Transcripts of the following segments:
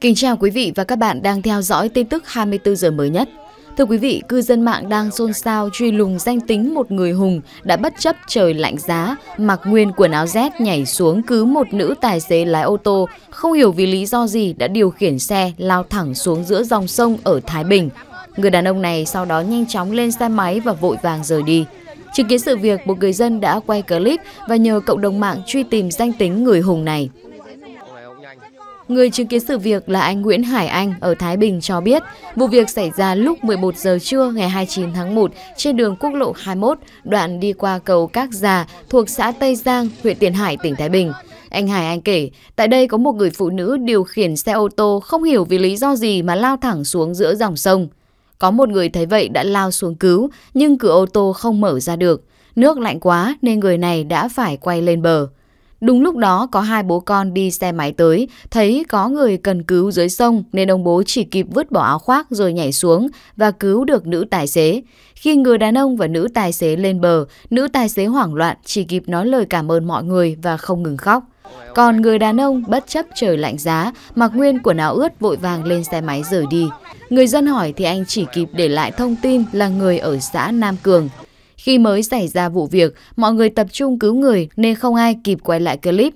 Kính chào quý vị và các bạn đang theo dõi tin tức 24 giờ mới nhất. Thưa quý vị, cư dân mạng đang xôn xao truy lùng danh tính một người hùng đã bất chấp trời lạnh giá, mặc nguyên quần áo rét nhảy xuống cứu một nữ tài xế lái ô tô, không hiểu vì lý do gì đã điều khiển xe lao thẳng xuống giữa dòng sông ở Thái Bình. Người đàn ông này sau đó nhanh chóng lên xe máy và vội vàng rời đi. Chứng kiến sự việc, một người dân đã quay clip và nhờ cộng đồng mạng truy tìm danh tính người hùng này. Người chứng kiến sự việc là anh Nguyễn Hải Anh ở Thái Bình cho biết, vụ việc xảy ra lúc 11 giờ trưa ngày 29 tháng 1 trên đường quốc lộ 21, đoạn đi qua cầu Các Già thuộc xã Tây Giang, huyện Tiền Hải, tỉnh Thái Bình. Anh Hải Anh kể, tại đây có một người phụ nữ điều khiển xe ô tô không hiểu vì lý do gì mà lao thẳng xuống giữa dòng sông. Có một người thấy vậy đã lao xuống cứu, nhưng cửa ô tô không mở ra được. Nước lạnh quá nên người này đã phải quay lên bờ. Đúng lúc đó có hai bố con đi xe máy tới, thấy có người cần cứu dưới sông nên ông bố chỉ kịp vứt bỏ áo khoác rồi nhảy xuống và cứu được nữ tài xế. Khi người đàn ông và nữ tài xế lên bờ, nữ tài xế hoảng loạn chỉ kịp nói lời cảm ơn mọi người và không ngừng khóc. Còn người đàn ông bất chấp trời lạnh giá, mặc nguyên quần áo ướt vội vàng lên xe máy rời đi. Người dân hỏi thì anh chỉ kịp để lại thông tin là người ở xã Nam Cường. Khi mới xảy ra vụ việc, mọi người tập trung cứu người nên không ai kịp quay lại clip.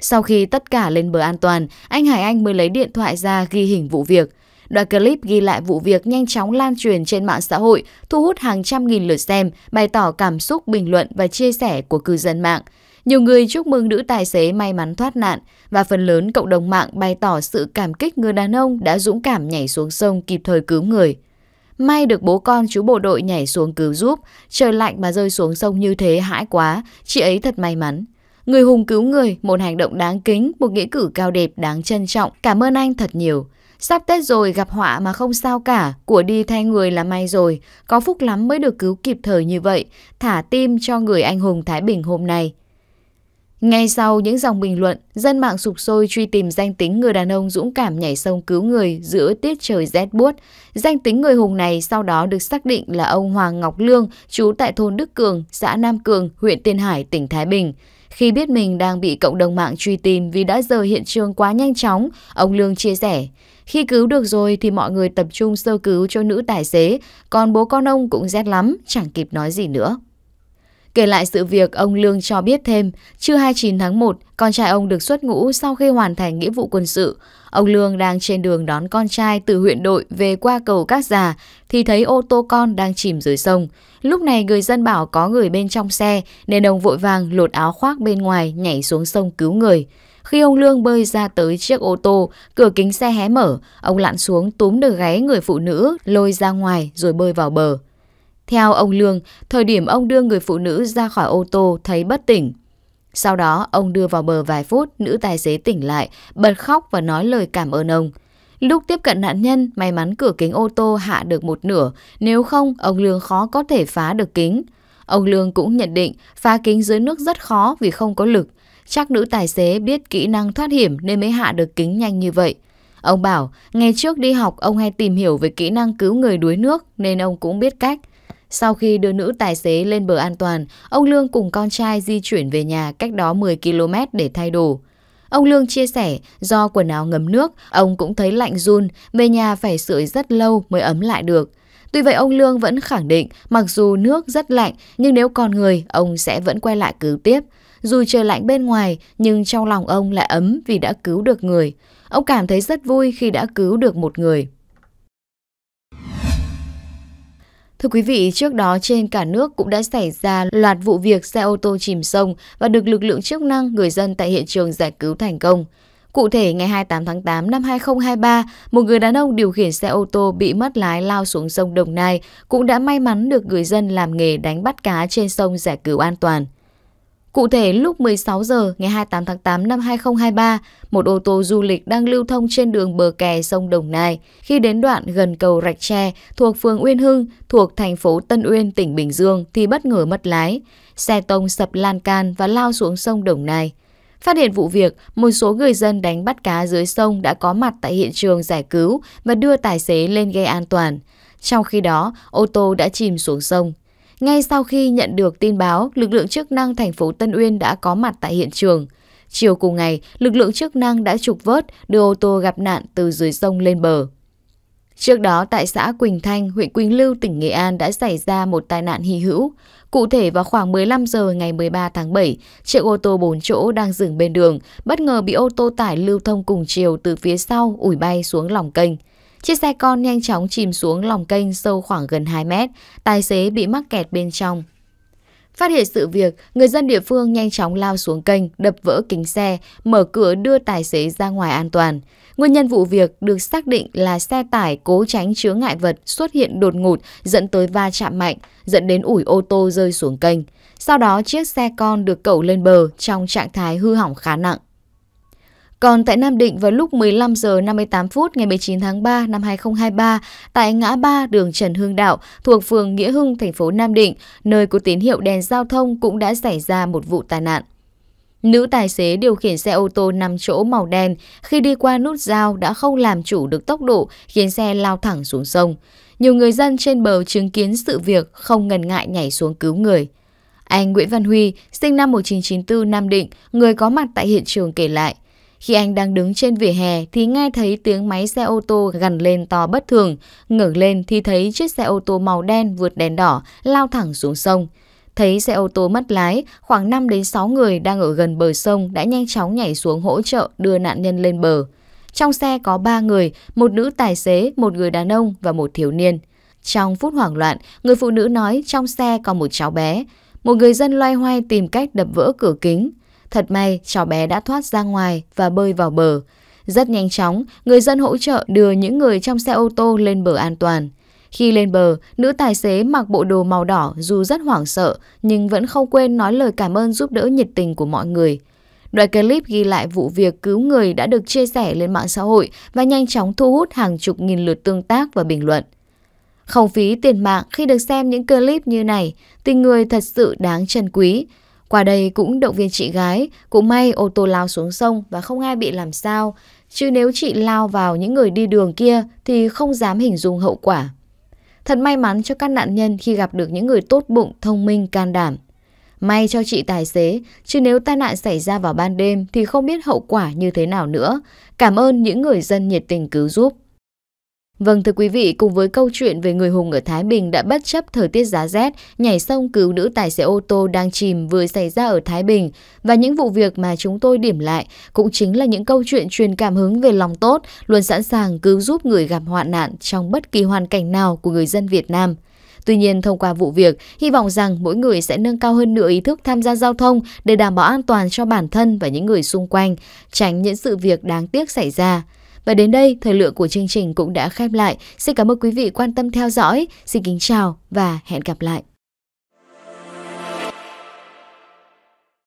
Sau khi tất cả lên bờ an toàn, anh Hải Anh mới lấy điện thoại ra ghi hình vụ việc. Đoạn clip ghi lại vụ việc nhanh chóng lan truyền trên mạng xã hội, thu hút hàng trăm nghìn lượt xem, bày tỏ cảm xúc bình luận và chia sẻ của cư dân mạng. Nhiều người chúc mừng nữ tài xế may mắn thoát nạn và phần lớn cộng đồng mạng bày tỏ sự cảm kích người đàn ông đã dũng cảm nhảy xuống sông kịp thời cứu người. May được bố con chú bộ đội nhảy xuống cứu giúp, trời lạnh mà rơi xuống sông như thế hãi quá, chị ấy thật may mắn. Người hùng cứu người, một hành động đáng kính, một nghĩa cử cao đẹp đáng trân trọng, cảm ơn anh thật nhiều. Sắp Tết rồi gặp họa mà không sao cả, của đi thay người là may rồi, có phúc lắm mới được cứu kịp thời như vậy, thả tim cho người anh hùng Thái Bình hôm nay. Ngay sau những dòng bình luận, dân mạng sục sôi truy tìm danh tính người đàn ông dũng cảm nhảy sông cứu người giữa tiết trời rét buốt. Danh tính người hùng này sau đó được xác định là ông Hoàng Ngọc Lương, trú tại thôn Đức Cường, xã Nam Cường, huyện Tiên Hải, tỉnh Thái Bình. Khi biết mình đang bị cộng đồng mạng truy tìm vì đã rời hiện trường quá nhanh chóng, ông Lương chia sẻ. Khi cứu được rồi thì mọi người tập trung sơ cứu cho nữ tài xế, còn bố con ông cũng rét lắm, chẳng kịp nói gì nữa. Kể lại sự việc, ông Lương cho biết thêm, trưa 29 tháng 1, con trai ông được xuất ngũ sau khi hoàn thành nghĩa vụ quân sự. Ông Lương đang trên đường đón con trai từ huyện đội về qua cầu Cát Già thì thấy ô tô con đang chìm dưới sông. Lúc này người dân bảo có người bên trong xe nên ông vội vàng lột áo khoác bên ngoài nhảy xuống sông cứu người. Khi ông Lương bơi ra tới chiếc ô tô, cửa kính xe hé mở, ông lặn xuống túm được gáy người phụ nữ, lôi ra ngoài rồi bơi vào bờ. Theo ông Lương, thời điểm ông đưa người phụ nữ ra khỏi ô tô thấy bất tỉnh. Sau đó, ông đưa vào bờ vài phút, nữ tài xế tỉnh lại, bật khóc và nói lời cảm ơn ông. Lúc tiếp cận nạn nhân, may mắn cửa kính ô tô hạ được một nửa, nếu không, ông Lương khó có thể phá được kính. Ông Lương cũng nhận định phá kính dưới nước rất khó vì không có lực. Chắc nữ tài xế biết kỹ năng thoát hiểm nên mới hạ được kính nhanh như vậy. Ông bảo, ngày trước đi học ông hay tìm hiểu về kỹ năng cứu người đuối nước nên ông cũng biết cách. Sau khi đưa nữ tài xế lên bờ an toàn, ông Lương cùng con trai di chuyển về nhà cách đó 10 km để thay đồ. Ông Lương chia sẻ, do quần áo ngấm nước, ông cũng thấy lạnh run, về nhà phải sưởi rất lâu mới ấm lại được. Tuy vậy ông Lương vẫn khẳng định mặc dù nước rất lạnh nhưng nếu còn người ông sẽ vẫn quay lại cứu tiếp. Dù trời lạnh bên ngoài nhưng trong lòng ông lại ấm vì đã cứu được người. Ông cảm thấy rất vui khi đã cứu được một người. Thưa quý vị, trước đó trên cả nước cũng đã xảy ra loạt vụ việc xe ô tô chìm sông và được lực lượng chức năng người dân tại hiện trường giải cứu thành công. Cụ thể, ngày 28 tháng 8 năm 2023, một người đàn ông điều khiển xe ô tô bị mất lái lao xuống sông Đồng Nai cũng đã may mắn được người dân làm nghề đánh bắt cá trên sông giải cứu an toàn. Cụ thể, lúc 16 giờ ngày 28 tháng 8 năm 2023, một ô tô du lịch đang lưu thông trên đường bờ kè sông Đồng Nai. Khi đến đoạn gần cầu Rạch Tre thuộc phường Uyên Hưng thuộc thành phố Tân Uyên, tỉnh Bình Dương thì bất ngờ mất lái. Xe tông sập lan can và lao xuống sông Đồng Nai. Phát hiện vụ việc, một số người dân đánh bắt cá dưới sông đã có mặt tại hiện trường giải cứu và đưa tài xế lên gây an toàn. Trong khi đó, ô tô đã chìm xuống sông. Ngay sau khi nhận được tin báo, lực lượng chức năng thành phố Tân Uyên đã có mặt tại hiện trường. Chiều cùng ngày, lực lượng chức năng đã trục vớt đưa ô tô gặp nạn từ dưới sông lên bờ. Trước đó, tại xã Quỳnh Thanh, huyện Quỳnh Lưu, tỉnh Nghệ An đã xảy ra một tai nạn hy hữu. Cụ thể vào khoảng 15 giờ ngày 13 tháng 7, chiếc ô tô 4 chỗ đang dừng bên đường, bất ngờ bị ô tô tải lưu thông cùng chiều từ phía sau ủi bay xuống lòng kênh. Chiếc xe con nhanh chóng chìm xuống lòng kênh sâu khoảng gần 2 mét, tài xế bị mắc kẹt bên trong. Phát hiện sự việc, người dân địa phương nhanh chóng lao xuống kênh, đập vỡ kính xe, mở cửa đưa tài xế ra ngoài an toàn. Nguyên nhân vụ việc được xác định là xe tải cố tránh chứa ngại vật xuất hiện đột ngột dẫn tới va chạm mạnh, dẫn đến ủi ô tô rơi xuống kênh. Sau đó chiếc xe con được cẩu lên bờ trong trạng thái hư hỏng khá nặng. Còn tại Nam Định vào lúc 15 giờ 58 phút ngày 19 tháng 3 năm 2023 tại ngã ba đường Trần Hương Đạo thuộc phường Nghĩa Hưng, thành phố Nam Định, nơi có tín hiệu đèn giao thông cũng đã xảy ra một vụ tai nạn. Nữ tài xế điều khiển xe ô tô 5 chỗ màu đen khi đi qua nút giao đã không làm chủ được tốc độ khiến xe lao thẳng xuống sông. Nhiều người dân trên bờ chứng kiến sự việc không ngần ngại nhảy xuống cứu người. Anh Nguyễn Văn Huy, sinh năm 1994 Nam Định, người có mặt tại hiện trường kể lại, khi anh đang đứng trên vỉa hè thì nghe thấy tiếng máy xe ô tô gần lên to bất thường. Ngẩng lên thì thấy chiếc xe ô tô màu đen vượt đèn đỏ lao thẳng xuống sông. Thấy xe ô tô mất lái, khoảng 5 đến 6 người đang ở gần bờ sông đã nhanh chóng nhảy xuống hỗ trợ đưa nạn nhân lên bờ. Trong xe có 3 người, một nữ tài xế, một người đàn ông và một thiếu niên. Trong phút hoảng loạn, người phụ nữ nói trong xe có một cháu bé. Một người dân loay hoay tìm cách đập vỡ cửa kính. Thật may, cháu bé đã thoát ra ngoài và bơi vào bờ. Rất nhanh chóng, người dân hỗ trợ đưa những người trong xe ô tô lên bờ an toàn. Khi lên bờ, nữ tài xế mặc bộ đồ màu đỏ dù rất hoảng sợ nhưng vẫn không quên nói lời cảm ơn giúp đỡ nhiệt tình của mọi người. Đoạn clip ghi lại vụ việc cứu người đã được chia sẻ lên mạng xã hội và nhanh chóng thu hút hàng chục nghìn lượt tương tác và bình luận. Không phí tiền mạng khi được xem những clip như này, tình người thật sự đáng trân quý. Qua đây cũng động viên chị gái, cũng may ô tô lao xuống sông và không ai bị làm sao, chứ nếu chị lao vào những người đi đường kia thì không dám hình dung hậu quả. Thật may mắn cho các nạn nhân khi gặp được những người tốt bụng, thông minh, can đảm. May cho chị tài xế, chứ nếu tai nạn xảy ra vào ban đêm thì không biết hậu quả như thế nào nữa. Cảm ơn những người dân nhiệt tình cứu giúp. Vâng thưa quý vị, cùng với câu chuyện về người hùng ở Thái Bình đã bất chấp thời tiết giá rét, nhảy sông cứu nữ tài xế ô tô đang chìm vừa xảy ra ở Thái Bình và những vụ việc mà chúng tôi điểm lại cũng chính là những câu chuyện truyền cảm hứng về lòng tốt, luôn sẵn sàng cứu giúp người gặp hoạn nạn trong bất kỳ hoàn cảnh nào của người dân Việt Nam. Tuy nhiên, thông qua vụ việc, hy vọng rằng mỗi người sẽ nâng cao hơn nữa ý thức tham gia giao thông để đảm bảo an toàn cho bản thân và những người xung quanh, tránh những sự việc đáng tiếc xảy ra. Và đến đây, thời lượng của chương trình cũng đã khép lại. Xin cảm ơn quý vị quan tâm theo dõi. Xin kính chào và hẹn gặp lại.